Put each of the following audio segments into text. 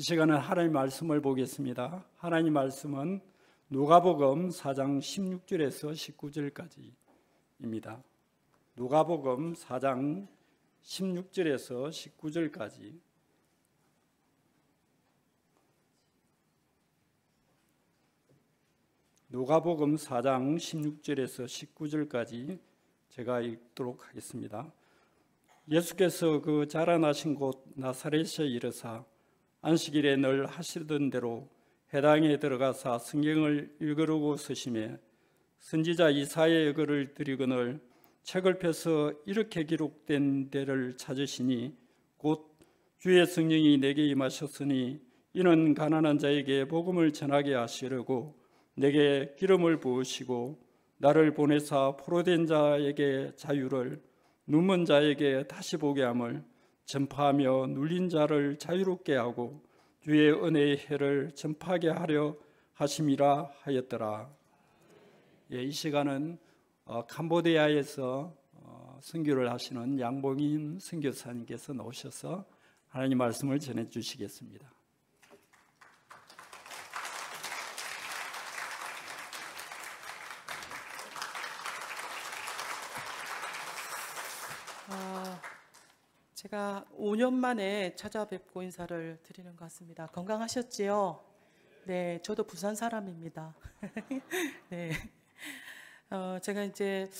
이시간에 하나님 말씀을 보겠습니다. 하나님 말씀은 누가복음 4장 16절에서 19절까지입니다. 누가복음 4장 16절에서 19절까지 누가복음 4장 16절에서 19절까지 제가 읽도록 하겠습니다. 예수께서 그 자라나신 곳 나사렛에 이르사 안식일에 늘 하시던 대로 해당에 들어가사 성경을 읽으려고 쓰심해 선지자 이사의 글을 드리거늘 책을 펴서 이렇게 기록된 데를 찾으시니 곧 주의 성령이 내게 임하셨으니 이는 가난한 자에게 복음을 전하게 하시려고 내게 기름을 부으시고 나를 보내사 포로된 자에게 자유를 눈먼 자에게 다시 보게 함을 전파하며 눌린 자를 자유롭게 하고 주의 은혜의 해를 전파하게 하려 하심이라 하였더라. 예, 이 시간은 어, 캄보디아에서 어, 선교를 하시는 양봉인 선교사님께서 나오셔서 하나님 말씀을 전해 주시겠습니다. 제가 5년 만에 찾아뵙고 인사를 드리는 것 같습니다. 건강하셨지요? 네, 저도 부산 사람입니다. 네. 어, 제가 이제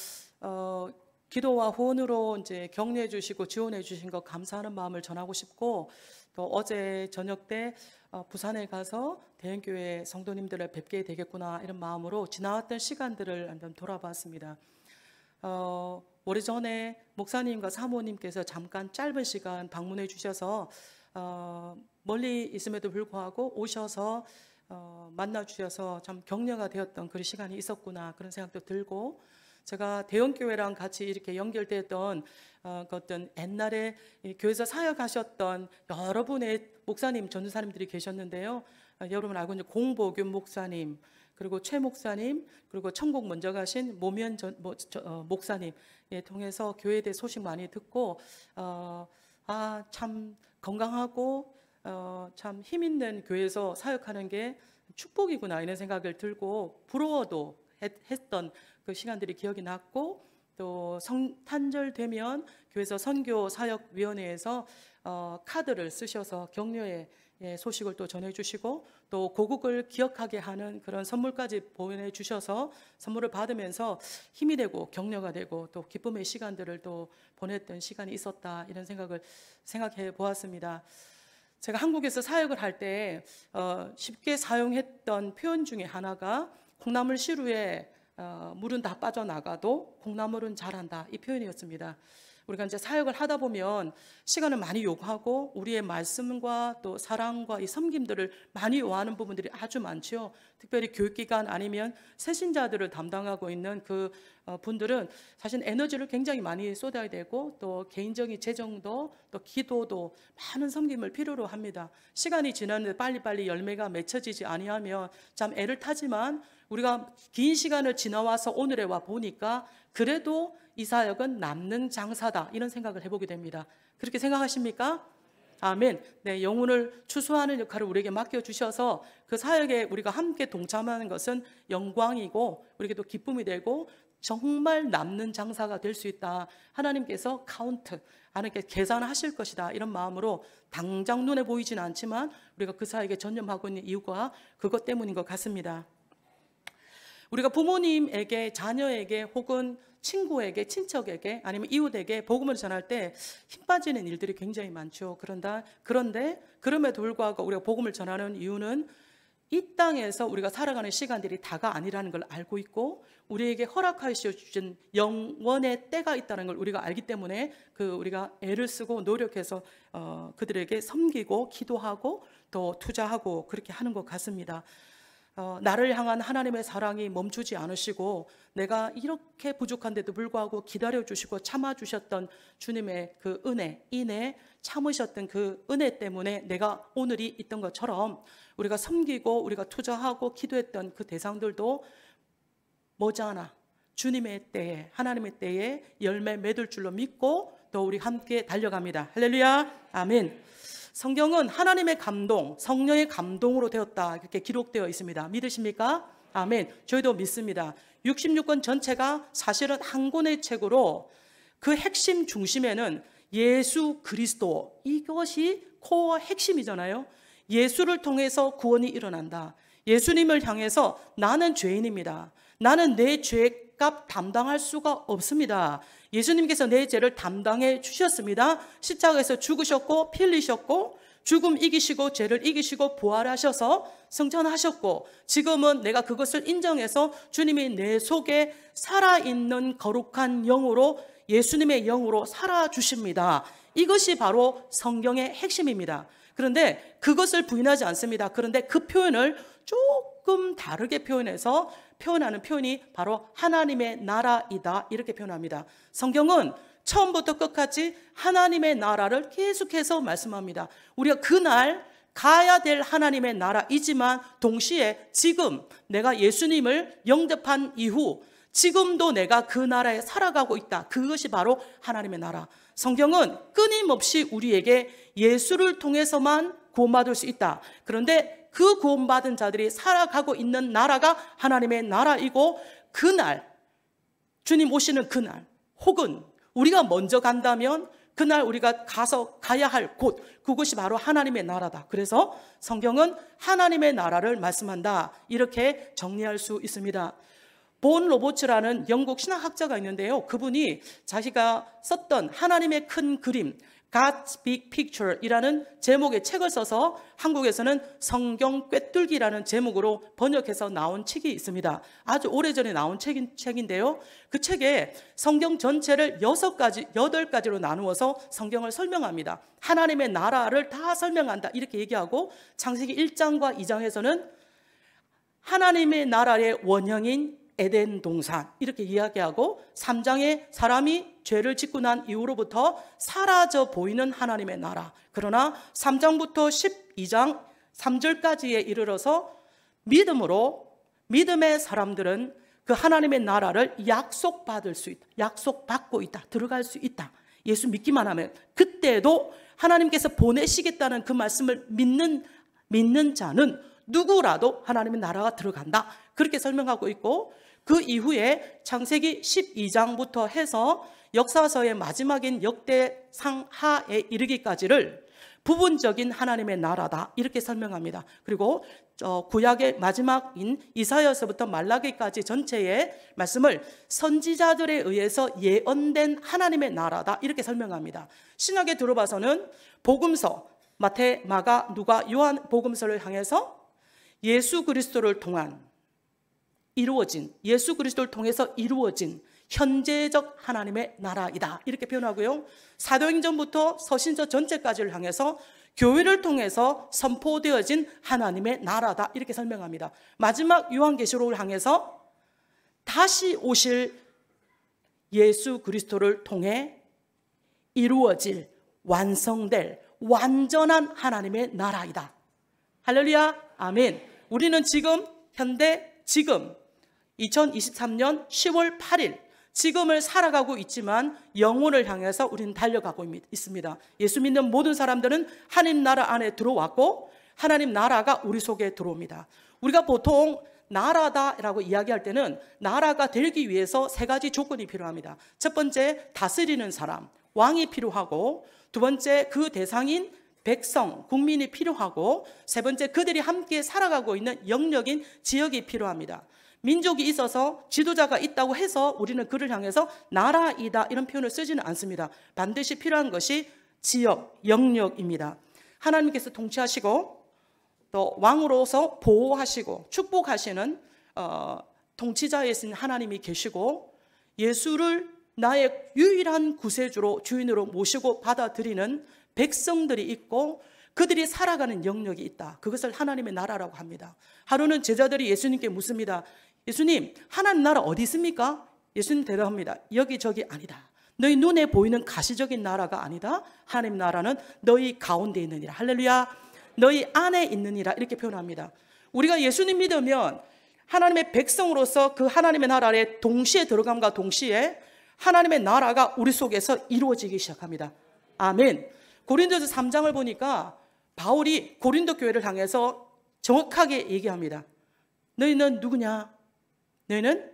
어, 기도와 후원으로 이제 격려해 주시고 지원해 주신 것 감사하는 마음을 전하고 싶고 또 어제 저녁 때 어, 부산에 가서 대형교회 성도님들을 뵙게 되겠구나 이런 마음으로 지나왔던 시간들을 한번 돌아봤습니다. 어, 오래전에 목사님과 사모님께서 잠깐 짧은 시간 방문해 주셔서 어, 멀리 있음에도 불구하고 오셔서 어, 만나 주셔서 참 격려가 되었던 그런 시간이 있었구나 그런 생각도 들고 제가 대형 교회랑 같이 이렇게 연결되었던 어, 그 어떤 옛날에 교회에서 사역하셨던 여러 분의 목사님 전도사님들이 계셨는데요. 어, 여러분 알고 있는 공보균 목사님, 그리고 최 목사님, 그리고 천국 먼저 가신 모면 전, 뭐, 저, 어, 목사님 예, 통해서 교회에 대해 소식 많이 듣고 어, 아참 건강하고 어, 참 힘있는 교회에서 사역하는 게 축복이구나 이런 생각을 들고 부러워도 했, 했던 그 시간들이 기억이 났고 또 성탄절 되면 교회에서 선교 사역 위원회에서 어, 카드를 쓰셔서 격려에 예, 소식을 또 전해주시고 또 고국을 기억하게 하는 그런 선물까지 보내주셔서 선물을 받으면서 힘이 되고 격려가 되고 또 기쁨의 시간들을 또 보냈던 시간이 있었다 이런 생각을 생각해 보았습니다. 제가 한국에서 사역을 할때 어 쉽게 사용했던 표현 중에 하나가 콩나물 시루에 어 물은 다 빠져나가도 콩나물은 자란다 이 표현이었습니다. 우리가 이제 사역을 하다 보면 시간을 많이 요구하고 우리의 말씀과 또 사랑과 이 섬김들을 많이 요하는 부분들이 아주 많죠 특별히 교육기관 아니면 새신자들을 담당하고 있는 그 어, 분들은 사실 에너지를 굉장히 많이 쏟아야 되고 또 개인적인 재정도 또 기도도 많은 섬김을 필요로 합니다. 시간이 지났는데 빨리빨리 열매가 맺혀지지 아니하면 참 애를 타지만 우리가 긴 시간을 지나와서 오늘에 와 보니까 그래도 이 사역은 남는 장사다 이런 생각을 해보게 됩니다. 그렇게 생각하십니까? 아멘. 네, 영혼을 추수하는 역할을 우리에게 맡겨 주셔서 그 사역에 우리가 함께 동참하는 것은 영광이고 우리에게도 기쁨이 되고 정말 남는 장사가 될 수 있다. 하나님께서 카운트, 하나님께 계산하실 것이다. 이런 마음으로 당장 눈에 보이진 않지만 우리가 그 사역에 전념하고 있는 이유가 그것 때문인 것 같습니다. 우리가 부모님에게 자녀에게 혹은 친구에게, 친척에게, 아니면 이웃에게 복음을 전할 때 힘 빠지는 일들이 굉장히 많죠. 그런다, 그런데 그럼에도 불구하고 우리가 복음을 전하는 이유는 이 땅에서 우리가 살아가는 시간들이 다가 아니라는 걸 알고 있고 우리에게 허락하시어 주신 영원의 때가 있다는 걸 우리가 알기 때문에 그 우리가 애를 쓰고 노력해서 어, 그들에게 섬기고 기도하고 또 투자하고 그렇게 하는 것 같습니다. 어, 나를 향한 하나님의 사랑이 멈추지 않으시고 내가 이렇게 부족한데도 불구하고 기다려 주시고 참아 주셨던 주님의 그 은혜 이내 참으셨던 그 은혜 때문에 내가 오늘이 있던 것처럼 우리가 섬기고 우리가 투자하고 기도했던 그 대상들도 머지않아 주님의 때에 하나님의 때에 열매 맺을 줄로 믿고 또 우리 함께 달려갑니다. 할렐루야. 아멘. 성경은 하나님의 감동, 성령의 감동으로 되었다. 이렇게 기록되어 있습니다. 믿으십니까? 아멘. 저희도 믿습니다. 66권 전체가 사실은 한 권의 책으로 그 핵심 중심에는 예수 그리스도 이것이 코어 핵심이잖아요. 예수를 통해서 구원이 일어난다. 예수님을 향해서 나는 죄인입니다. 나는 내죄 값 담당할 수가 없습니다. 예수님께서 내 죄를 담당해 주셨습니다. 십자가에서 죽으셨고 필리셨고 죽음 이기시고 죄를 이기시고 부활하셔서 성전하셨고 지금은 내가 그것을 인정해서 주님이 내 속에 살아있는 거룩한 영으로 예수님의 영으로 살아주십니다. 이것이 바로 성경의 핵심입니다. 그런데 그것을 부인하지 않습니다. 그런데 그 표현을 쭉 조금 다르게 표현해서 표현하는 표현이 바로 하나님의 나라이다 이렇게 표현합니다. 성경은 처음부터 끝까지 하나님의 나라를 계속해서 말씀합니다. 우리가 그날 가야 될 하나님의 나라이지만 동시에 지금 내가 예수님을 영접한 이후 지금도 내가 그 나라에 살아가고 있다. 그것이 바로 하나님의 나라. 성경은 끊임없이 우리에게 예수를 통해서만 구원받을 수 있다. 그런데 그 구원받은 자들이 살아가고 있는 나라가 하나님의 나라이고 그날 주님 오시는 그날 혹은 우리가 먼저 간다면 그날 우리가 가서 가야 할 곳, 그곳이 바로 하나님의 나라다. 그래서 성경은 하나님의 나라를 말씀한다. 이렇게 정리할 수 있습니다. 본로보츠라는 영국 신학학자가 있는데요. 그분이 자기가 썼던 하나님의 큰 그림, God's Big Picture 이라는 제목의 책을 써서 한국에서는 성경 꿰뚫기라는 제목으로 번역해서 나온 책이 있습니다. 아주 오래전에 나온 책인, 책인데요. 그 책에 성경 전체를 6가지, 8가지로 나누어서 성경을 설명합니다. 하나님의 나라를 다 설명한다. 이렇게 얘기하고 창세기 1장과 2장에서는 하나님의 나라의 원형인 에덴 동산 이렇게 이야기하고 3장에 사람이 죄를 짓고 난 이후로부터 사라져 보이는 하나님의 나라. 그러나 3장부터 12장 3절까지에 이르러서 믿음으로 믿음의 사람들은 그 하나님의 나라를 약속받을 수 있다. 약속받고 있다. 들어갈 수 있다. 예수 믿기만 하면 그때도 하나님께서 보내시겠다는 그 말씀을 믿는 믿는 자는 누구라도 하나님의 나라가 들어간다. 그렇게 설명하고 있고 그 이후에 창세기 12장부터 해서 역사서의 마지막인 역대상하에 이르기까지를 부분적인 하나님의 나라다 이렇게 설명합니다. 그리고 구약의 마지막인 이사여서부터 말라기까지 전체의 말씀을 선지자들에 의해서 예언된 하나님의 나라다 이렇게 설명합니다. 신약에 들어봐서는 복음서 마태, 마가, 누가, 요한 복음서를 향해서 예수 그리스도를 통한 이루어진 예수 그리스도를 통해서 이루어진 현재적 하나님의 나라이다 이렇게 표현하고요 사도행전부터 서신서 전체까지를 향해서 교회를 통해서 선포되어진 하나님의 나라다 이렇게 설명합니다 마지막 요한계시록을 향해서 다시 오실 예수 그리스도를 통해 이루어질 완성될 완전한 하나님의 나라이다 할렐루야 아멘 우리는 지금 현대 지금 2023년 10월 8일 지금을 살아가고 있지만 영혼을 향해서 우리는 달려가고 있습니다. 예수 믿는 모든 사람들은 하나님 나라 안에 들어왔고 하나님 나라가 우리 속에 들어옵니다. 우리가 보통 나라다라고 이야기할 때는 나라가 되기 위해서 세 가지 조건이 필요합니다. 첫 번째 다스리는 사람, 왕이 필요하고 두 번째 그 대상인 백성, 국민이 필요하고 세 번째 그들이 함께 살아가고 있는 영역인 지역이 필요합니다. 민족이 있어서 지도자가 있다고 해서 우리는 그를 향해서 나라이다 이런 표현을 쓰지는 않습니다. 반드시 필요한 것이 지역, 영역입니다. 하나님께서 통치하시고 또 왕으로서 보호하시고 축복하시는 어, 통치자이신 하나님이 계시고 예수를 나의 유일한 구세주로 주인으로 모시고 받아들이는 백성들이 있고 그들이 살아가는 영역이 있다. 그것을 하나님의 나라라고 합니다. 하루는 제자들이 예수님께 묻습니다. 예수님, 하나님 나라 어디 있습니까? 예수님 대답합니다. 여기저기 아니다. 너희 눈에 보이는 가시적인 나라가 아니다. 하나님 나라는 너희 가운데 있느니라. 할렐루야. 너희 안에 있느니라. 이렇게 표현합니다. 우리가 예수님 믿으면 하나님의 백성으로서 그 하나님의 나라에 동시에 들어감과 동시에 하나님의 나라가 우리 속에서 이루어지기 시작합니다. 아멘. 고린도서 3장을 보니까 바울이 고린도 교회를 향해서 정확하게 얘기합니다. 너희는 누구냐? 너희는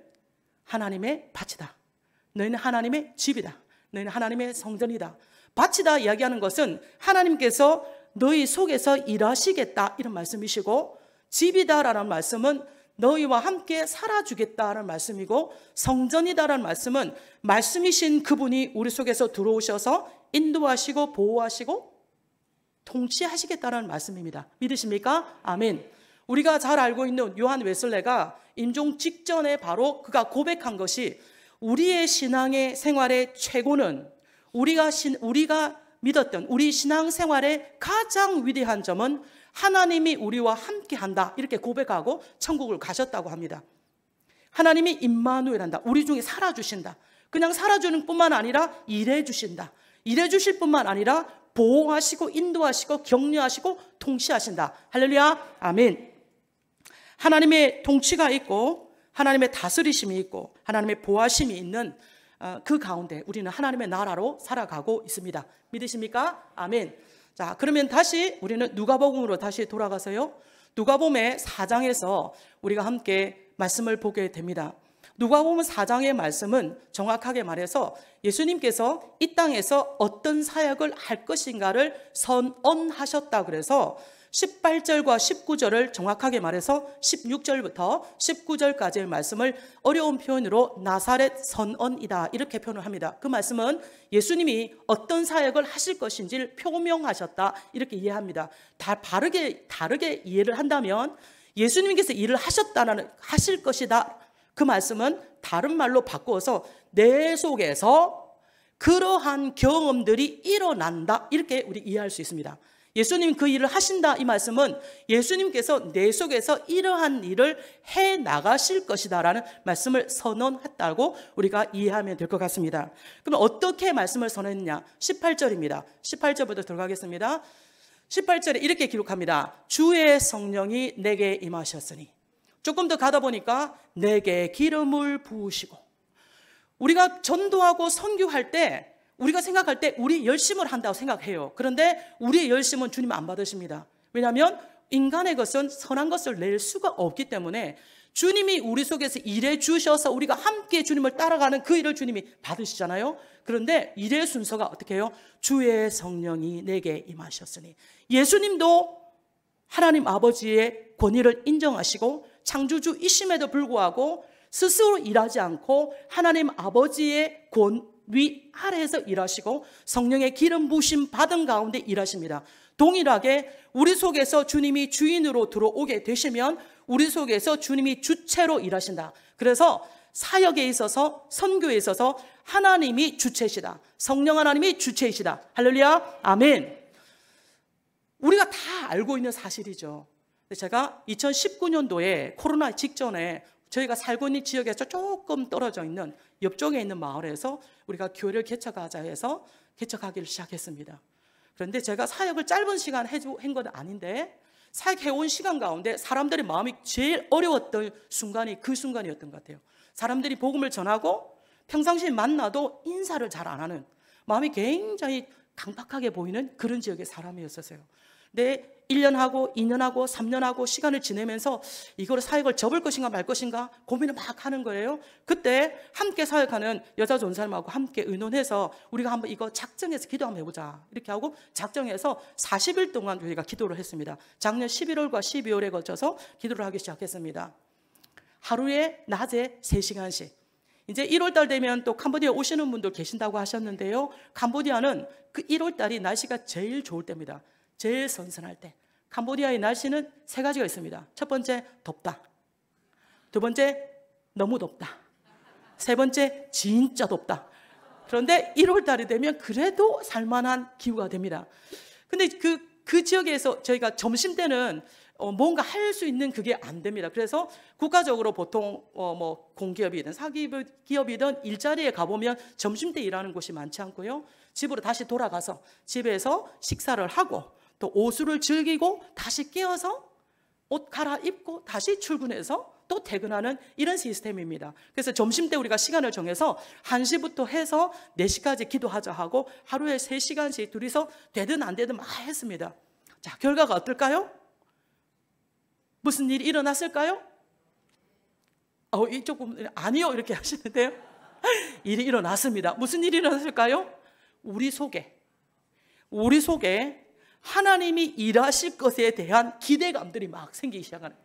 하나님의 밭이다. 너희는 하나님의 집이다. 너희는 하나님의 성전이다. 밭이다 이야기하는 것은 하나님께서 너희 속에서 일하시겠다 이런 말씀이시고 집이다라는 말씀은 너희와 함께 살아주겠다라는 말씀이고 성전이다라는 말씀은 말씀이신 그분이 우리 속에서 들어오셔서 인도하시고 보호하시고 통치하시겠다는 라 말씀입니다. 믿으십니까? 아멘. 우리가 잘 알고 있는 요한 웨슬레가 임종 직전에 바로 그가 고백한 것이 우리의 신앙의 생활의 최고는 우리가 신, 우리가 믿었던 우리 신앙 생활의 가장 위대한 점은 하나님이 우리와 함께 한다. 이렇게 고백하고 천국을 가셨다고 합니다. 하나님이 임마누엘 한다. 우리 중에 살아 주신다. 그냥 살아 주는 뿐만 아니라 일해 주신다. 일해 주실 뿐만 아니라 보호하시고 인도하시고 격려하시고 통치하신다. 할렐루야. 아멘. 하나님의 통치가 있고 하나님의 다스리심이 있고 하나님의 보호심이 있는 어, 그 가운데 우리는 하나님의 나라로 살아가고 있습니다. 믿으십니까? 아멘. 자, 그러면 다시 우리는 누가복음으로 다시 돌아가서요. 누가복음의 4장에서 우리가 함께 말씀을 보게 됩니다. 누가복음 4장의 말씀은 정확하게 말해서 예수님께서 이 땅에서 어떤 사역을 할 것인가를 선언하셨다 그래서 18절과 19절을 정확하게 말해서 16절부터 19절까지의 말씀을 어려운 표현으로 나사렛 선언이다 이렇게 표현을 합니다. 그 말씀은 예수님이 어떤 사역을 하실 것인지를 표명하셨다 이렇게 이해합니다. 다 바르게 다르게 이해를 한다면 예수님께서 일을 하셨다는 하실 것이다. 그 말씀은 다른 말로 바꾸어서 내 속에서 그러한 경험들이 일어난다. 이렇게 우리 이해할 수 있습니다. 예수님 그 일을 하신다 이 말씀은 예수님께서 내 속에서 이러한 일을 해 나가실 것이다라는 말씀을 선언했다고 우리가 이해하면 될 것 같습니다. 그럼 어떻게 말씀을 선언했냐? 18절입니다. 18절부터 들어가겠습니다. 18절에 이렇게 기록합니다. 주의 성령이 내게 임하셨으니 조금 더 가다 보니까 내게 기름을 부으시고 우리가 전도하고 선교할 때 우리가 생각할 때 우리 열심을 한다고 생각해요. 그런데 우리의 열심은 주님 안 받으십니다. 왜냐하면 인간의 것은 선한 것을 낼 수가 없기 때문에 주님이 우리 속에서 일해 주셔서 우리가 함께 주님을 따라가는 그 일을 주님이 받으시잖아요. 그런데 일의 순서가 어떻게 해요? 주의 성령이 내게 임하셨으니. 예수님도 하나님 아버지의 권위를 인정하시고 창조주이심에도 불구하고 스스로 일하지 않고 하나님 아버지의 권, 위아래에서 일하시고 성령의 기름 부심 받은 가운데 일하십니다. 동일하게 우리 속에서 주님이 주인으로 들어오게 되시면 우리 속에서 주님이 주체로 일하신다. 그래서 사역에 있어서 선교에 있어서 하나님이 주체시다. 성령 하나님이 주체이시다. 할렐루야. 아멘. 우리가 다 알고 있는 사실이죠. 제가 2019년도에 코로나 직전에 저희가 살고 있는 지역에서 조금 떨어져 있는 옆쪽에 있는 마을에서 우리가 교회를 개척하자 해서 개척하기를 시작했습니다. 그런데 제가 사역을 짧은 시간 해한건 아닌데 사역해온 시간 가운데 사람들의 마음이 제일 어려웠던 순간이 그 순간이었던 것 같아요. 사람들이 복음을 전하고 평상시에 만나도 인사를 잘 안 하는 마음이 굉장히 강박하게 보이는 그런 지역의 사람이었어요 내 1년하고 2년하고 3년하고 시간을 지내면서 이걸 사역을 접을 것인가 말 것인가 고민을 막 하는 거예요. 그때 함께 사역하는 여자 존사님하고 함께 의논해서 우리가 한번 이거 작정해서 기도 한번 해보자. 이렇게 하고 작정해서 40일 동안 저희가 기도를 했습니다. 작년 11월과 12월에 걸쳐서 기도를 하기 시작했습니다. 하루에 낮에 3시간씩. 이제 1월달 되면 또 캄보디아 오시는 분들 계신다고 하셨는데요. 캄보디아는 그 1월달이 날씨가 제일 좋을 때입니다. 제일 선선할 때 캄보디아의 날씨는 세 가지가 있습니다. 첫 번째 덥다. 두 번째 너무 덥다. 세 번째 진짜 덥다. 그런데 1월 달이 되면 그래도 살만한 기후가 됩니다. 근데 그, 그 지역에서 저희가 점심 때는 어, 뭔가 할 수 있는 그게 안 됩니다. 그래서 국가적으로 보통 어, 뭐 공기업이든 사기업이든 일자리에 가보면 점심 때 일하는 곳이 많지 않고요. 집으로 다시 돌아가서 집에서 식사를 하고 또 오수를 즐기고 다시 깨어서 옷 갈아입고 다시 출근해서 또 퇴근하는 이런 시스템입니다. 그래서 점심 때 우리가 시간을 정해서 1시부터 해서 4시까지 기도하자 하고 하루에 3시간씩 둘이서 되든 안 되든 막 했습니다. 자, 결과가 어떨까요? 무슨 일이 일어났을까요? 어, 이 조금, 아니요 이렇게 하시는데요. 일이 일어났습니다. 무슨 일이 일어났을까요? 우리 속에 우리 속에 하나님이 일하실 것에 대한 기대감들이 막 생기기 시작하는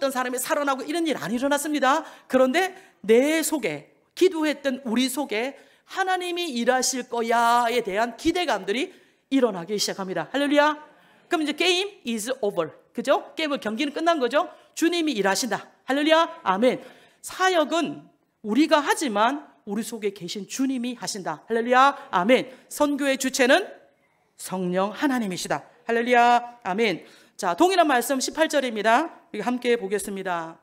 죽었던 사람이 살아나고 이런 일 안 일어났습니다. 그런데 내 속에 기도했던 우리 속에 하나님이 일하실 거야에 대한 기대감들이 일어나기 시작합니다. 할렐루야. 그럼 이제 게임 is over. 그죠? 게임을 경기는 끝난 거죠? 주님이 일하신다. 할렐루야. 아멘. 사역은 우리가 하지만 우리 속에 계신 주님이 하신다. 할렐루야. 아멘. 선교의 주체는 성령 하나님이시다. 할렐루야. 아멘. 자, 동일한 말씀 18절입니다. 우리 함께 보겠습니다.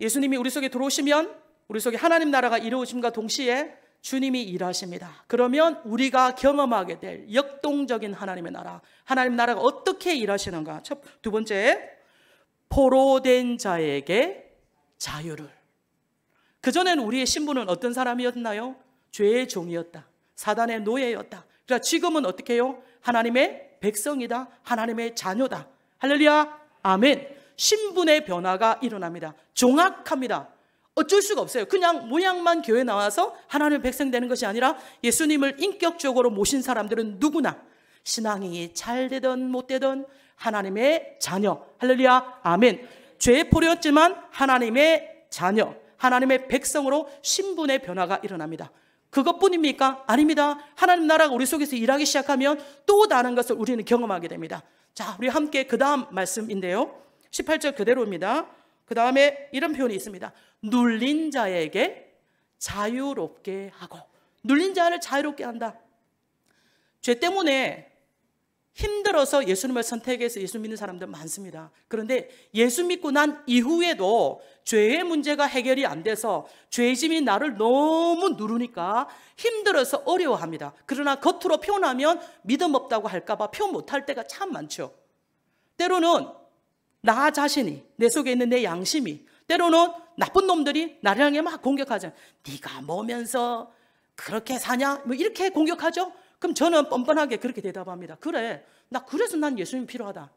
예수님이 우리 속에 들어오시면 우리 속에 하나님 나라가 이루어짐과 동시에 주님이 일하십니다. 그러면 우리가 경험하게 될 역동적인 하나님의 나라, 하나님 나라가 어떻게 일하시는가? 첫, 두 번째, 포로된 자에게 자유를. 그전엔 우리의 신분은 어떤 사람이었나요? 죄의 종이었다. 사단의 노예였다. 그러니까 지금은 어떻게 해요? 하나님의 백성이다. 하나님의 자녀다. 할렐루야. 아멘. 신분의 변화가 일어납니다. 종악합니다. 어쩔 수가 없어요. 그냥 모양만 교회 나와서 하나님의 백성 되는 것이 아니라 예수님을 인격적으로 모신 사람들은 누구나 신앙이 잘 되든 못 되든 하나님의 자녀. 할렐루야. 아멘. 죄의포였지만 하나님의 자녀. 하나님의 백성으로 신분의 변화가 일어납니다. 그것뿐입니까? 아닙니다. 하나님 나라가 우리 속에서 일하기 시작하면 또 다른 것을 우리는 경험하게 됩니다. 자, 우리 함께 그 다음 말씀인데요. 18절 그대로입니다. 그 다음에 이런 표현이 있습니다. 눌린 자에게 자유롭게 하고 눌린 자를 자유롭게 한다. 죄 때문에 힘들어서 예수님을 선택해서 예수 믿는 사람들 많습니다. 그런데 예수 믿고 난 이후에도 죄의 문제가 해결이 안 돼서 죄짐이 나를 너무 누르니까 힘들어서 어려워합니다. 그러나 겉으로 표현하면 믿음 없다고 할까봐 표현 못할 때가 참 많죠. 때로는 나 자신이 내 속에 있는 내 양심이 때로는 나쁜 놈들이 나를 향해 막공격하죠 네가 뭐면서 그렇게 사냐? 뭐 이렇게 공격하죠. 그럼 저는 뻔뻔하게 그렇게 대답합니다. 그래, 나 그래서 난 예수님 필요하다.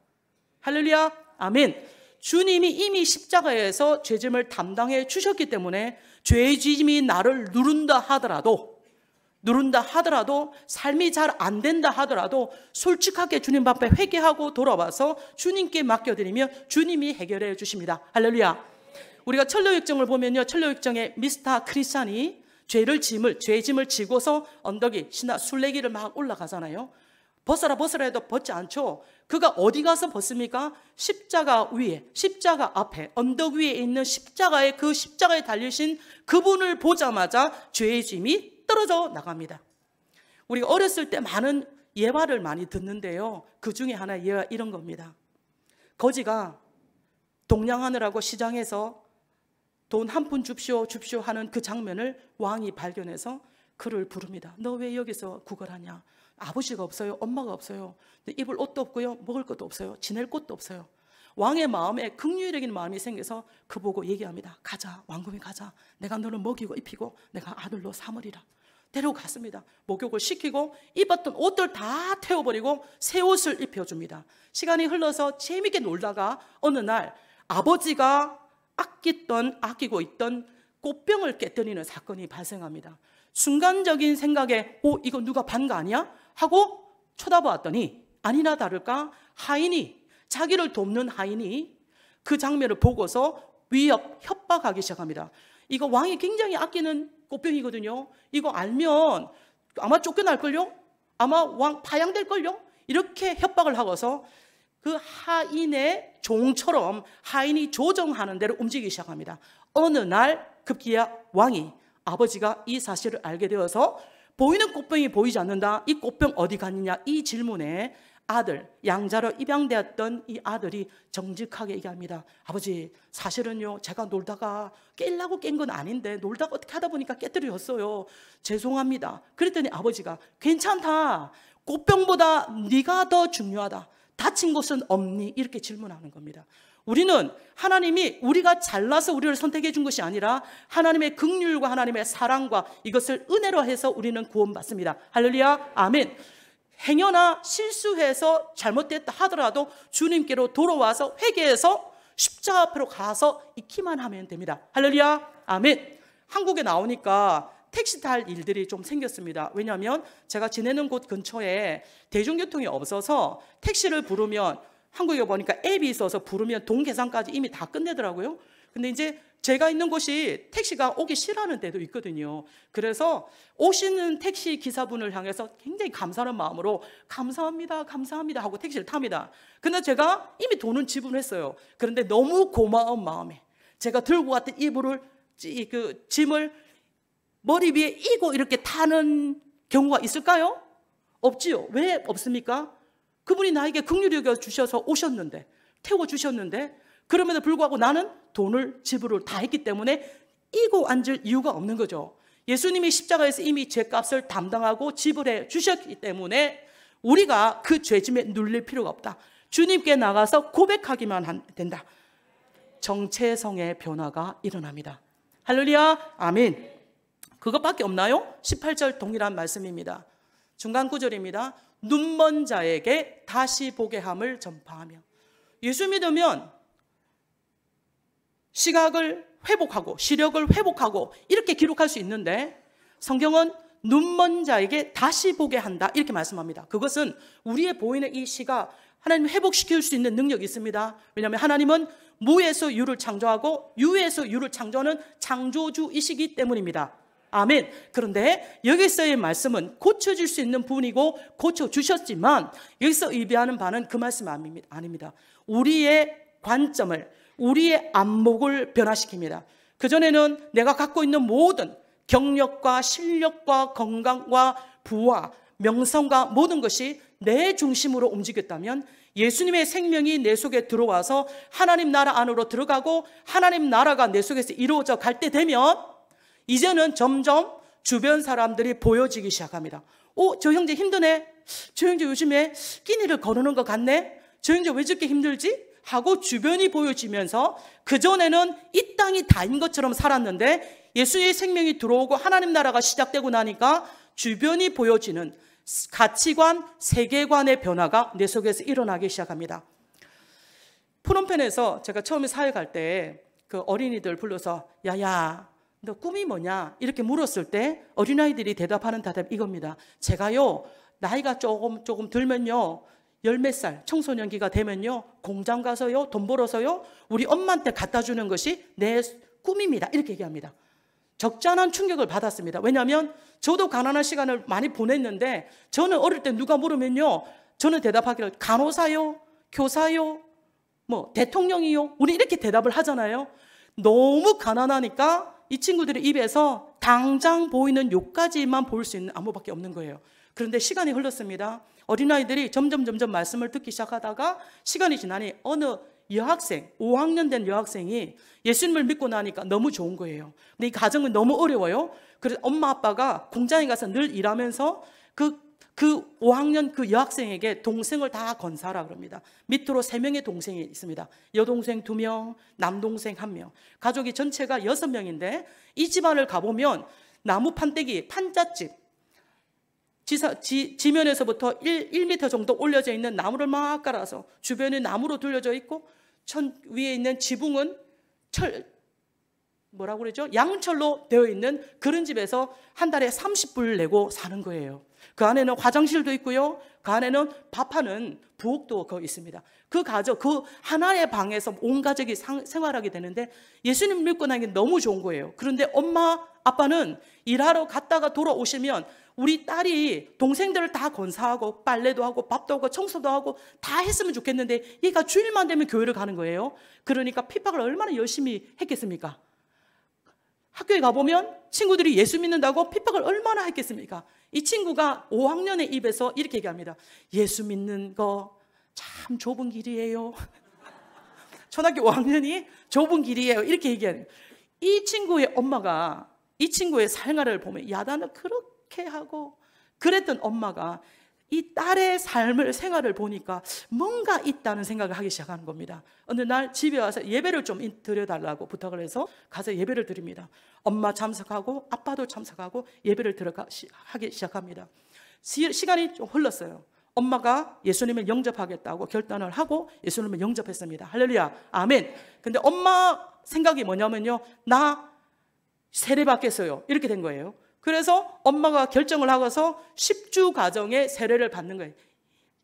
할렐루야. 아멘. 주님이 이미 십자가에서 죄짐을 담당해 주셨기 때문에 죄의 짐이 나를 누른다 하더라도 누른다 하더라도 삶이 잘 안 된다 하더라도 솔직하게 주님 앞에 회개하고 돌아와서 주님께 맡겨드리면 주님이 해결해 주십니다. 할렐루야. 우리가 천로역정을 보면요. 천로역정에 미스터 크리스찬이 죄를 짐을 죄짐을 지고서 언덕이 신나 술래기를 막 올라가잖아요. 벗어라 벗어라 해도 벗지 않죠. 그가 어디 가서 벗습니까? 십자가 위에, 십자가 앞에, 언덕 위에 있는 십자가에 그 십자가에 달리신 그분을 보자마자 죄의 짐이 떨어져 나갑니다. 우리 어렸을 때 많은 예화를 많이 듣는데요. 그 중에 하나 예화 이런 겁니다. 거지가 동양하느라고 시장에서 돈 한 푼줍시줍시 하는 그 장면을 왕이 발견해서 그를 부릅니다. 너 왜 여기서 구걸하냐? 아버지가 없어요. 엄마가 없어요. 입을 옷도 없고요. 먹을 것도 없어요. 지낼 곳도 없어요. 왕의 마음에 긍휼적인 마음이 생겨서 그 보고 얘기합니다. 가자. 왕궁에 가자. 내가 너를 먹이고 입히고 내가 아들로 삼으리라. 데려갔습니다. 목욕을 시키고 입었던 옷들 다 태워버리고 새 옷을 입혀줍니다. 시간이 흘러서 재미있게 놀다가 어느 날 아버지가 아끼던 아끼고 있던 꽃병을 깨뜨리는 사건이 발생합니다. 순간적인 생각에 어 이거 누가 반거 아니야? 하고 쳐다보았더니 아니나 다를까 하인이 자기를 돕는 하인이 그 장면을 보고서 위협 협박하기 시작합니다. 이거 왕이 굉장히 아끼는 꽃병이거든요. 이거 알면 아마 쫓겨날걸요? 아마 왕 파양될걸요? 이렇게 협박을 하고서 그 하인의 종처럼 하인이 조정하는 대로 움직이기 시작합니다. 어느 날 급기야 왕이 아버지가 이 사실을 알게 되어서 보이는 꽃병이 보이지 않는다. 이 꽃병 어디 갔느냐? 이 질문에 아들, 양자로 입양되었던 이 아들이 정직하게 얘기합니다. 아버지, 사실은요, 제가 놀다가 깰라고 깬 건 아닌데, 놀다가 어떻게 하다 보니까 깨뜨렸어요. 죄송합니다. 그랬더니 아버지가, 괜찮다. 꽃병보다 네가 더 중요하다. 다친 곳은 없니? 이렇게 질문하는 겁니다. 우리는 하나님이 우리가 잘나서 우리를 선택해 준 것이 아니라 하나님의 극률과 하나님의 사랑과 이것을 은혜로 해서 우리는 구원받습니다. 할렐루야. 아멘. 행여나 실수해서 잘못됐다 하더라도 주님께로 돌아와서 회개해서 십자가 앞으로 가서 있기만 하면 됩니다. 할렐루야. 아멘. 한국에 나오니까 택시 탈 일들이 좀 생겼습니다. 왜냐하면 제가 지내는 곳 근처에 대중교통이 없어서 택시를 부르면 한국에 보니까 앱이 있어서 부르면 돈 계산까지 이미 다 끝내더라고요. 근데 이제 제가 있는 곳이 택시가 오기 싫어하는 데도 있거든요. 그래서 오시는 택시 기사분을 향해서 굉장히 감사하는 마음으로 감사합니다, 감사합니다 하고 택시를 탑니다. 근데 제가 이미 돈은 지불했어요. 그런데 너무 고마운 마음에 제가 들고 왔던 이불을 그 짐을 머리 위에 이고 이렇게 타는 경우가 있을까요? 없지요. 왜 없습니까? 그분이 나에게 긍휼히 여겨 주셔서 오셨는데 태워 주셨는데 그럼에도 불구하고 나는 돈을 지불을 다 했기 때문에 이고 앉을 이유가 없는 거죠. 예수님이 십자가에서 이미 죄값을 담당하고 지불해 주셨기 때문에 우리가 그 죄짐에 눌릴 필요가 없다. 주님께 나가서 고백하기만 된다. 정체성의 변화가 일어납니다. 할렐루야, 아멘. 그것밖에 없나요? 18절 동일한 말씀입니다. 중간 구절입니다. 눈먼 자에게 다시 보게 함을 전파하며 예수 믿으면 시각을 회복하고 시력을 회복하고 이렇게 기록할 수 있는데 성경은 눈먼 자에게 다시 보게 한다 이렇게 말씀합니다. 그것은 우리의 보이는 이 시가 하나님 회복시킬 수 있는 능력이 있습니다. 왜냐하면 하나님은 무에서 유를 창조하고 유에서 유를 창조하는 창조주이시기 때문입니다. 아멘. 그런데 여기서의 말씀은 고쳐줄 수 있는 분이고 고쳐주셨지만 여기서 의미하는 바는 그 말씀 아닙니다. 우리의 관점을, 우리의 안목을 변화시킵니다. 그전에는 내가 갖고 있는 모든 경력과 실력과 건강과 부와 명성과 모든 것이 내 중심으로 움직였다면 예수님의 생명이 내 속에 들어와서 하나님 나라 안으로 들어가고 하나님 나라가 내 속에서 이루어져 갈 때 되면 이제는 점점 주변 사람들이 보여지기 시작합니다. 오, 저 형제 힘드네. 저 형제 요즘에 끼니를 거르는 것 같네. 저 형제 왜 저렇게 힘들지? 하고 주변이 보여지면서 그전에는 이 땅이 다인 것처럼 살았는데 예수의 생명이 들어오고 하나님 나라가 시작되고 나니까 주변이 보여지는 가치관, 세계관의 변화가 내 속에서 일어나기 시작합니다. 프롬펜에서 제가 처음에 사회 갈때 그 어린이들 불러서 야야 너 꿈이 뭐냐? 이렇게 물었을 때 어린아이들이 대답하는 대답 이겁니다. 제가요, 나이가 조금, 조금 들면요, 열몇 살, 청소년기가 되면요, 공장 가서요, 돈 벌어서요, 우리 엄마한테 갖다 주는 것이 내 꿈입니다. 이렇게 얘기합니다. 적잖은 충격을 받았습니다. 왜냐하면 저도 가난한 시간을 많이 보냈는데 저는 어릴 때 누가 물으면요, 저는 대답하기를 간호사요, 교사요, 뭐 대통령이요, 우리 이렇게 대답을 하잖아요. 너무 가난하니까 이 친구들의 입에서 당장 보이는 욕까지만 볼 수 있는 암호밖에 없는 거예요. 그런데 시간이 흘렀습니다. 어린아이들이 점점 점점 말씀을 듣기 시작하다가 시간이 지나니 어느 여학생, 5학년 된 여학생이 예수님을 믿고 나니까 너무 좋은 거예요. 근데 이 가정은 너무 어려워요. 그래서 엄마 아빠가 공장에 가서 늘 일하면서 그그 5학년 그 여학생에게 동생을 다 건사라 그럽니다. 밑으로 3명의 동생이 있습니다. 여동생 2명, 남동생 1명. 가족이 전체가 6명인데 이 집안을 가보면 나무 판때기, 판잣집, 지사, 지, 지면에서부터 1, 1m 정도 올려져 있는 나무를 막 깔아서 주변에 나무로 둘러져 있고 천 위에 있는 지붕은 철, 뭐라고 그러죠? 양철로 되어 있는 그런 집에서 한 달에 30불 내고 사는 거예요. 그 안에는 화장실도 있고요. 그 안에는 밥하는 부엌도 거 있습니다. 그 가족, 그 하나의 방에서 온 가족이 상, 생활하게 되는데 예수님 믿고 나니 너무 좋은 거예요. 그런데 엄마, 아빠는 일하러 갔다가 돌아오시면 우리 딸이 동생들을 다 건사하고 빨래도 하고 밥도 하고 청소도 하고 다 했으면 좋겠는데 얘가 주일만 되면 교회를 가는 거예요. 그러니까 핍박을 얼마나 열심히 했겠습니까? 학교에 가보면 친구들이 예수 믿는다고 핍박을 얼마나 했겠습니까? 이 친구가 5학년의 입에서 이렇게 얘기합니다. 예수 믿는 거 참 좁은 길이에요. 초등학교 5학년이 좁은 길이에요. 이렇게 얘기하는 이 친구의 엄마가 이 친구의 생활을 보면 야단을 그렇게 하고 그랬던 엄마가 이 딸의 삶을 생활을 보니까 뭔가 있다는 생각을 하기 시작하는 겁니다. 어느 날 집에 와서 예배를 좀 드려달라고 부탁을 해서 가서 예배를 드립니다. 엄마 참석하고 아빠도 참석하고 예배를 들어가 기 시작합니다. 시, 시간이 좀 흘렀어요. 엄마가 예수님을 영접하겠다고 결단을 하고 예수님을 영접했습니다. 할렐루야. 아멘. 근데 엄마 생각이 뭐냐면요. 나 세례받겠어요. 이렇게 된 거예요. 그래서 엄마가 결정을 하고서 10주 가정에 세례를 받는 거예요.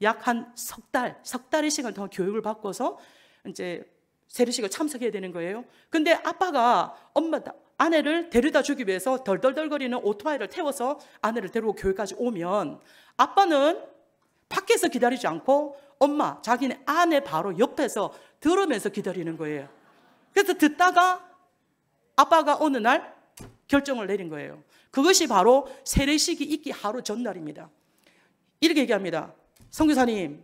약 한 석 달, 석 달의 시간 동안 교육을 받고서 이제 세례식을 참석해야 되는 거예요. 근데 아빠가 엄마, 아내를 데려다 주기 위해서 덜덜덜거리는 오토바이를 태워서 아내를 데리고 교회까지 오면 아빠는 밖에서 기다리지 않고 엄마, 자기네 아내 바로 옆에서 들으면서 기다리는 거예요. 그래서 듣다가 아빠가 어느 날 결정을 내린 거예요. 그것이 바로 세례식이 있기 하루 전날입니다. 이렇게 얘기합니다. 성교사님,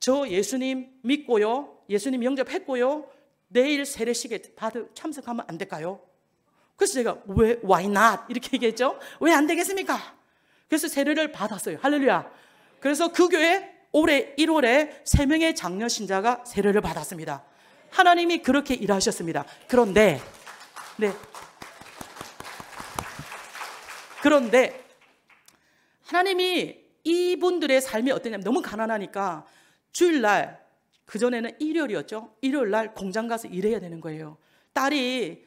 저 예수님 믿고요. 예수님 영접했고요. 내일 세례식에 참석하면 안 될까요? 그래서 제가 왜 why not 이렇게 얘기했죠. 왜 안 되겠습니까? 그래서 세례를 받았어요. 할렐루야. 그래서 그 교회 올해 1월에 세 명의 장려 신자가 세례를 받았습니다. 하나님이 그렇게 일하셨습니다. 그런데 네, 그런데 하나님이 이분들의 삶이 어땠냐면 너무 가난하니까 주일날 그전에는 일요일이었죠. 일요일날 공장 가서 일해야 되는 거예요. 딸이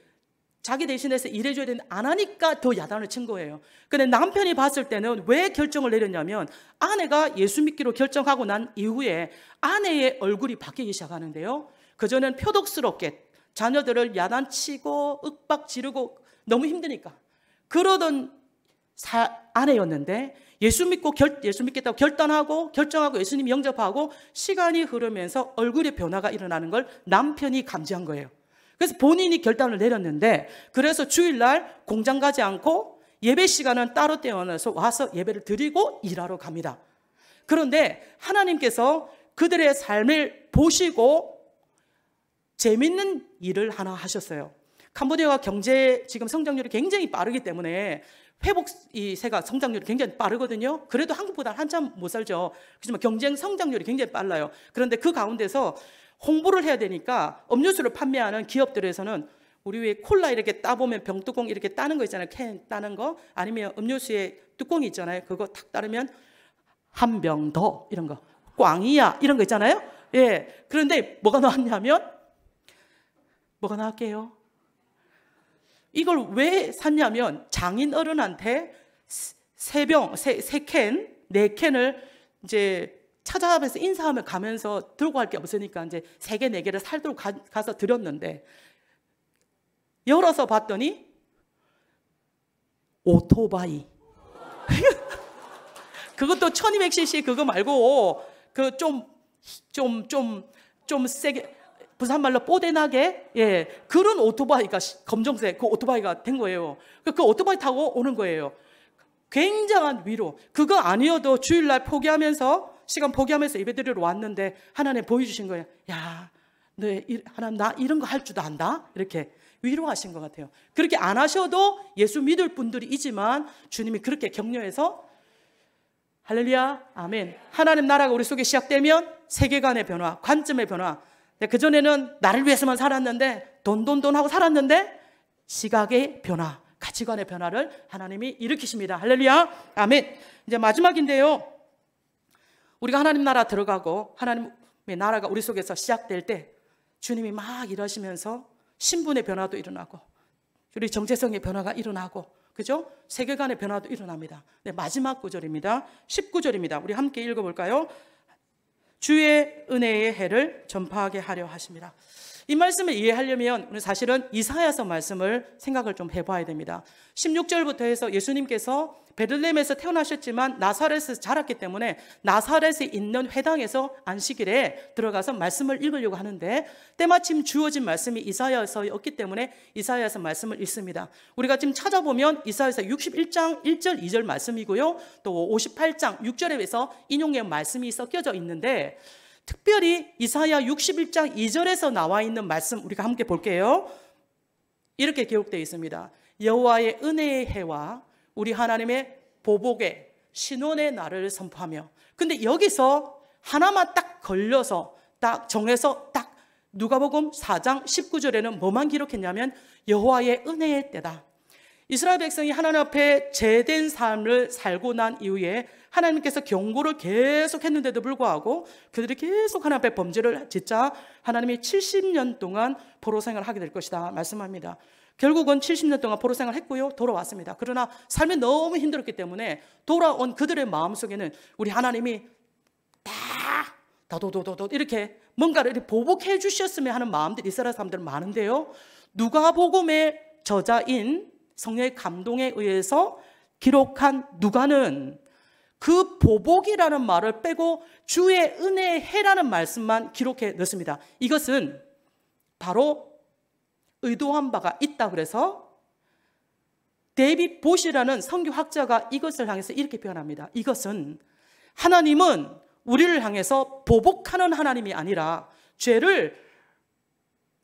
자기 대신해서 일해줘야 되는데 안 하니까 더 야단을 친 거예요. 근데 남편이 봤을 때는 왜 결정을 내렸냐면 아내가 예수 믿기로 결정하고 난 이후에 아내의 얼굴이 바뀌기 시작하는데요. 그전엔 표독스럽게 자녀들을 야단치고 윽박 지르고 너무 힘드니까. 그러던 사, 아내였는데 예수 믿고 결, 예수 믿겠다고 결단하고 결정하고 예수님 영접하고 시간이 흐르면서 얼굴에 변화가 일어나는 걸 남편이 감지한 거예요. 그래서 본인이 결단을 내렸는데 그래서 주일날 공장 가지 않고 예배 시간은 따로 떼어내서 와서 예배를 드리고 일하러 갑니다. 그런데 하나님께서 그들의 삶을 보시고 재밌는 일을 하나 하셨어요. 캄보디아가 경제 지금 성장률이 굉장히 빠르기 때문에 회복 이 세가 성장률이 굉장히 빠르거든요. 그래도 한국보다 한참 못 살죠. 그렇지만 경쟁 성장률이 굉장히 빨라요. 그런데 그 가운데서 홍보를 해야 되니까 음료수를 판매하는 기업들에서는 우리 왜 콜라 이렇게 따보면 병뚜껑 이렇게 따는 거 있잖아요. 캔 따는 거 아니면 음료수에 뚜껑이 있잖아요. 그거 탁 따르면 한 병 더 이런 거 꽝이야 이런 거 있잖아요. 예. 그런데 뭐가 나왔냐면 뭐가 나왔게요? 이걸 왜 샀냐면 장인 어른한테 세 병, 세, 세 캔, 네 캔을 이제 찾아뵈서 인사하며 가면서 들고 갈 게 없으니까 이제 세 개, 네 개를 살도록 가, 서 드렸는데 열어서 봤더니 오토바이. 그것도 1200cc 그거 말고 그 좀, 좀, 좀, 좀 세게. 부산말로 뽀대나게 예 그런 오토바이가 검정색 그 오토바이가 된 거예요. 그, 그 오토바이 타고 오는 거예요. 굉장한 위로. 그거 아니어도 주일날 포기하면서 시간 포기하면서 예배드리러 왔는데 하나님 보여주신 거예요. 야, 너 하나님 나 이런 거 할 줄도 안다. 이렇게 위로하신 것 같아요. 그렇게 안 하셔도 예수 믿을 분들이지만 주님이 그렇게 격려해서 할렐루야, 아멘. 하나님 나라가 우리 속에 시작되면 세계관의 변화, 관점의 변화, 네, 그전에는 나를 위해서만 살았는데 돈돈돈 하고 살았는데 시각의 변화, 가치관의 변화를 하나님이 일으키십니다. 할렐루야. 아멘. 이제 마지막인데요. 우리가 하나님 나라 들어가고 하나님의 나라가 우리 속에서 시작될 때 주님이 막 일하시면서 신분의 변화도 일어나고 우리 정체성의 변화가 일어나고 그죠? 세계관의 변화도 일어납니다. 네, 마지막 구절입니다. 19절입니다. 우리 함께 읽어볼까요? 주의 은혜의 해를 전파하게 하려 하십니다. 이 말씀을 이해하려면 우리 사실은 이사야서 말씀을 생각을 좀 해봐야 됩니다. 16절부터 해서 예수님께서 베들레헴에서 태어나셨지만 나사렛에서 자랐기 때문에 나사렛에 있는 회당에서 안식일에 들어가서 말씀을 읽으려고 하는데 때마침 주어진 말씀이 이사야서였기 때문에 이사야서 말씀을 읽습니다. 우리가 지금 찾아보면 이사야서 61장 1절 2절 말씀이고요. 또 58장 6절에서 인용의 말씀이 섞여져 있는데 특별히 이사야 61장 2절에서 나와 있는 말씀 우리가 함께 볼게요. 이렇게 기록되어 있습니다. 여호와의 은혜의 해와 우리 하나님의 보복의 신혼의 날을 선포하며 근데 여기서 하나만 딱 걸려서 딱 정해서 딱 누가복음 4장 19절에는 뭐만 기록했냐면 여호와의 은혜의 때다. 이스라엘 백성이 하나님 앞에 제된 삶을 살고 난 이후에 하나님께서 경고를 계속 했는데도 불구하고 그들이 계속 하나님 앞에 범죄를 짓자 하나님이 70년 동안 포로 생활을 하게 될 것이다 말씀합니다. 결국은 70년 동안 포로 생활을 했고요. 돌아왔습니다. 그러나 삶이 너무 힘들었기 때문에 돌아온 그들의 마음속에는 우리 하나님이 다 다도도도도 이렇게 뭔가를 이렇게 보복해 주셨으면 하는 마음들이 이스라엘 사람들 은 많은데요. 누가복음의 저자인 성령의 감동에 의해서 기록한 누가는 그 보복이라는 말을 빼고 주의 은혜의 해라는 말씀만 기록해 넣습니다. 이것은 바로 의도한 바가 있다 그래서 데이비 보시라는 성교학자가 이것을 향해서 이렇게 표현합니다. 이것은 하나님은 우리를 향해서 보복하는 하나님이 아니라 죄를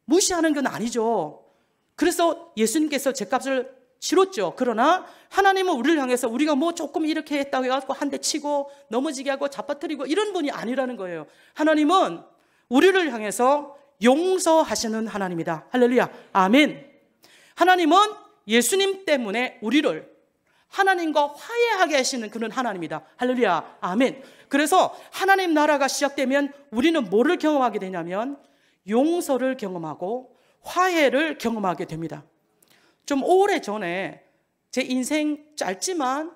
무시하는 건 아니죠. 그래서 예수님께서 죄값을 싫었죠 그러나 하나님은 우리를 향해서 우리가 뭐 조금 이렇게 했다고 해가지고 한 대 치고 넘어지게 하고 잡아뜨리고 이런 분이 아니라는 거예요. 하나님은 우리를 향해서 용서하시는 하나님이다. 할렐루야. 아멘. 하나님은 예수님 때문에 우리를 하나님과 화해하게 하시는 그런 하나님이다. 할렐루야. 아멘. 그래서 하나님 나라가 시작되면 우리는 뭐를 경험하게 되냐면 용서를 경험하고 화해를 경험하게 됩니다. 좀 오래 전에 제 인생 짧지만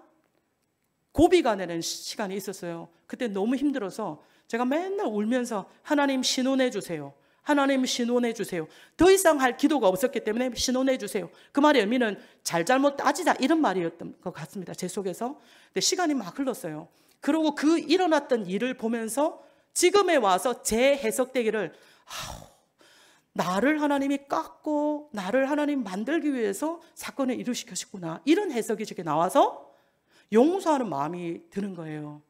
고비가 내는 시간이 있었어요. 그때 너무 힘들어서 제가 맨날 울면서 하나님 신원해 주세요. 하나님 신원해 주세요. 더 이상 할 기도가 없었기 때문에 신원해 주세요. 그 말의 의미는 잘잘못 따지자 이런 말이었던 것 같습니다. 제 속에서. 근데 시간이 막 흘렀어요. 그러고그 일어났던 일을 보면서 지금에 와서 재해석되기를 아우, 나를 하나님이 깎고 나를 하나님 만들기 위해서 사건을 일으키셨구나. 이런 해석이 저게 나와서 용서하는 마음이 드는 거예요.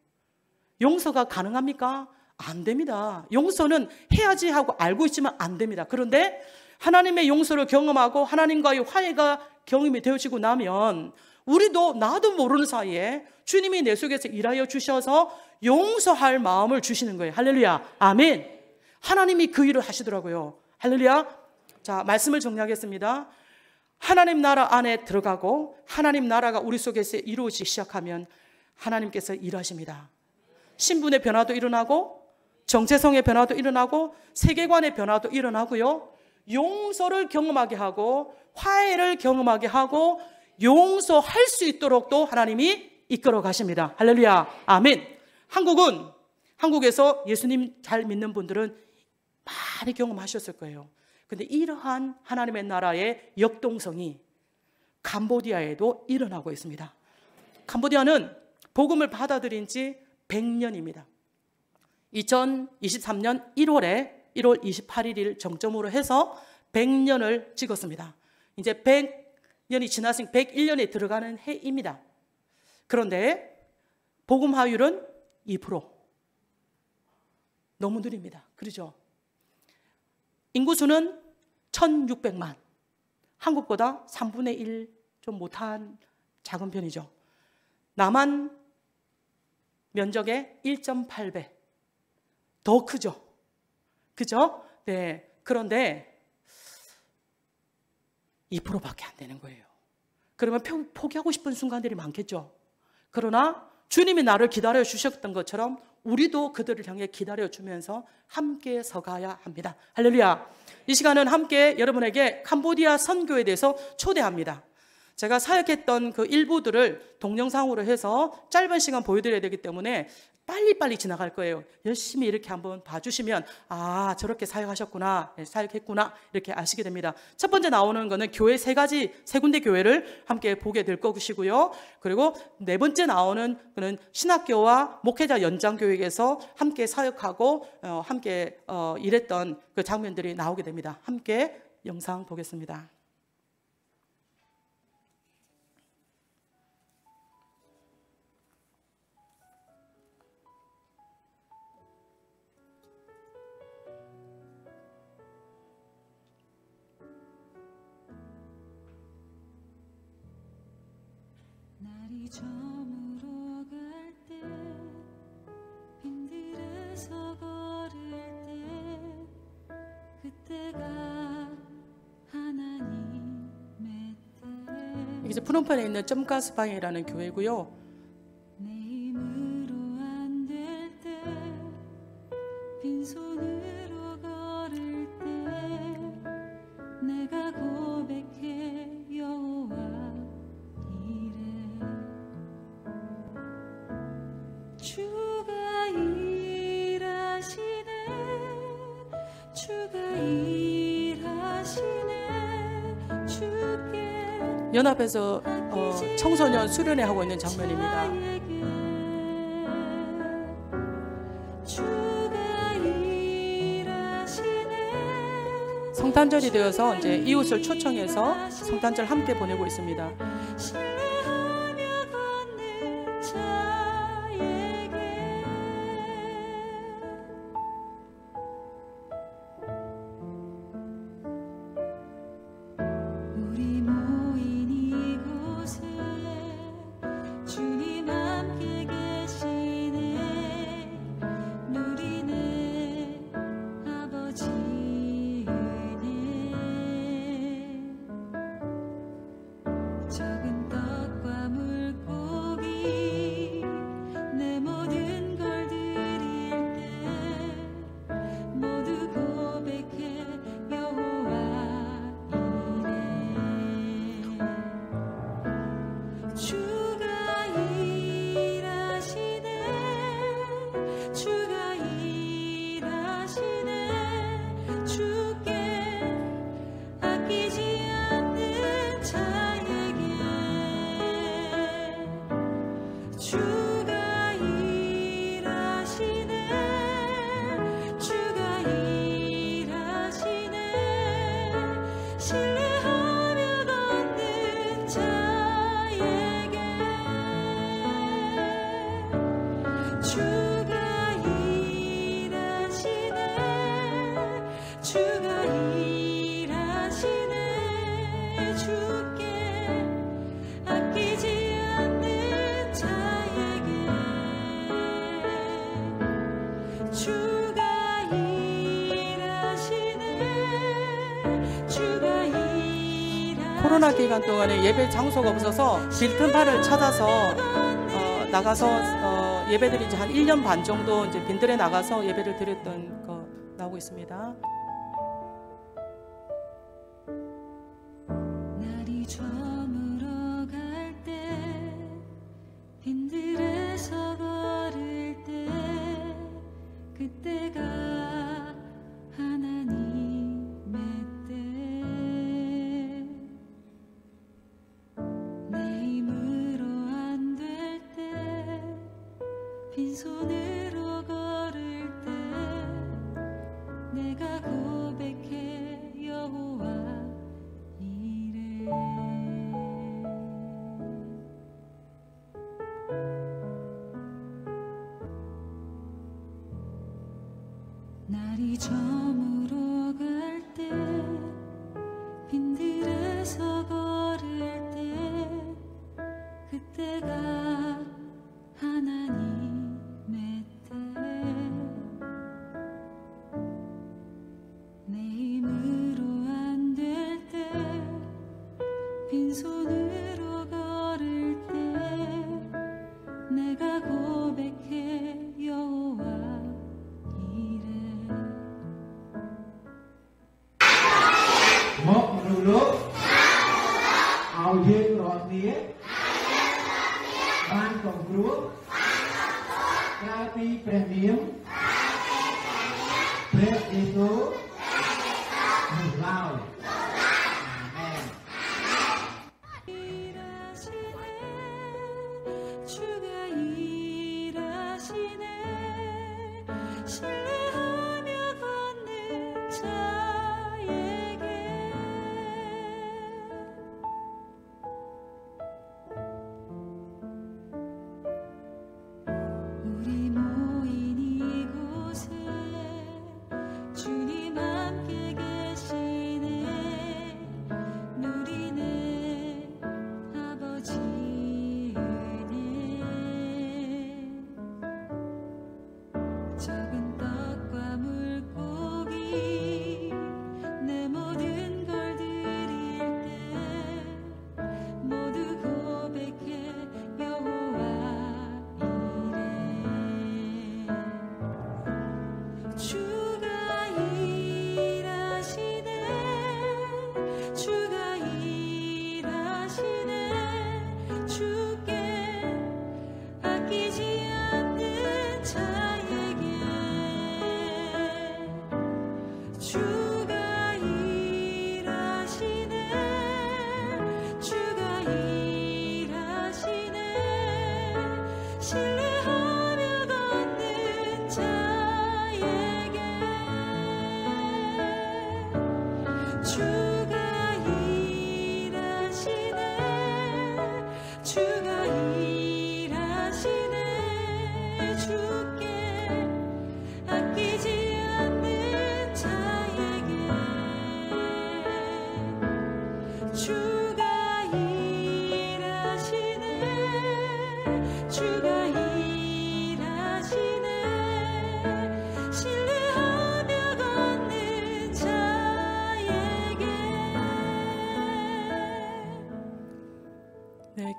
용서가 가능합니까? 안 됩니다. 용서는 해야지 하고 알고 있지만 안 됩니다. 그런데 하나님의 용서를 경험하고 하나님과의 화해가 경험이 되어지고 나면 우리도 나도 모르는 사이에 주님이 내 속에서 일하여 주셔서 용서할 마음을 주시는 거예요. 할렐루야. 아멘. 하나님이 그 일을 하시더라고요. 할렐루야. 자, 말씀을 정리하겠습니다. 하나님 나라 안에 들어가고 하나님 나라가 우리 속에서 이루어지기 시작하면 하나님께서 일하십니다. 신분의 변화도 일어나고 정체성의 변화도 일어나고 세계관의 변화도 일어나고요. 용서를 경험하게 하고 화해를 경험하게 하고 용서할 수 있도록 또 하나님이 이끌어 가십니다. 할렐루야. 아멘. 한국은 한국에서 예수님 잘 믿는 분들은 많이 경험하셨을 거예요. 근데 이러한 하나님의 나라의 역동성이 캄보디아에도 일어나고 있습니다. 캄보디아는 복음을 받아들인 지 100년입니다. 2023년 1월에 1월 28일을 정점으로 해서 100년을 찍었습니다. 이제 100년이 지났으 101년에 들어가는 해입니다. 그런데 복음화율은 2%. 너무 느립니다. 그렇죠? 인구수는 1,600만. 한국보다 3분의 1 좀 못한 작은 편이죠. 남한 면적의 1.8배. 더 크죠. 그죠? 네. 그런데 2%밖에 안 되는 거예요. 그러면 포기하고 싶은 순간들이 많겠죠. 그러나 주님이 나를 기다려 주셨던 것처럼 우리도 그들을 향해 기다려 주면서 함께 서가야 합니다. 할렐루야. 이 시간은 함께 여러분에게 캄보디아 선교에 대해서 초대합니다. 제가 사역했던 그 일부들을 동영상으로 해서 짧은 시간 보여드려야 되기 때문에 빨리빨리 지나갈 거예요. 열심히 이렇게 한번 봐주시면 아 저렇게 사역하셨구나 예, 사역했구나 이렇게 아시게 됩니다. 첫 번째 나오는 거는 교회 세 가지 세 군데 교회를 함께 보게 될 것이고요. 그리고 네 번째 나오는 거는 신학교와 목회자 연장 교육에서 함께 사역하고 어, 함께 어, 일했던 그 장면들이 나오게 됩니다. 함께 영상 보겠습니다. 이저 이게 푸른판에 있는 점가스방이라는 교회고요 내가 고 연합에서 어, 청소년 수련회 하고 있는 장면입니다. 성탄절이 되어서 이제 이웃을 초청해서 성탄절 함께 보내고 있습니다. 코로나 기간 동안에 예배 장소가 없어서 빌틈파을 찾아서 어, 나가서 어, 예배 드이지한 1년 반 정도 이제 빈들에 나가서 예배를 드렸던 거 나오고 있습니다. នោះឲ្យយើងរាល់គ្នាបានកំគ្រោះក្រៅពីព្រះនាម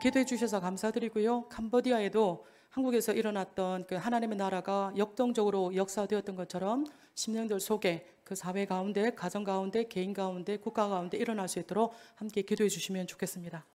기도해 주셔서 감사드리고요. 캄보디아에도 한국에서 일어났던 그 하나님의 나라가 역동적으로 역사되었던 것처럼 1 0들 속에 그 사회 가운데, 가정 가운데, 개인 가운데, 국가 가운데 일어날 수 있도록 함께 기도해 주시면 좋겠습니다.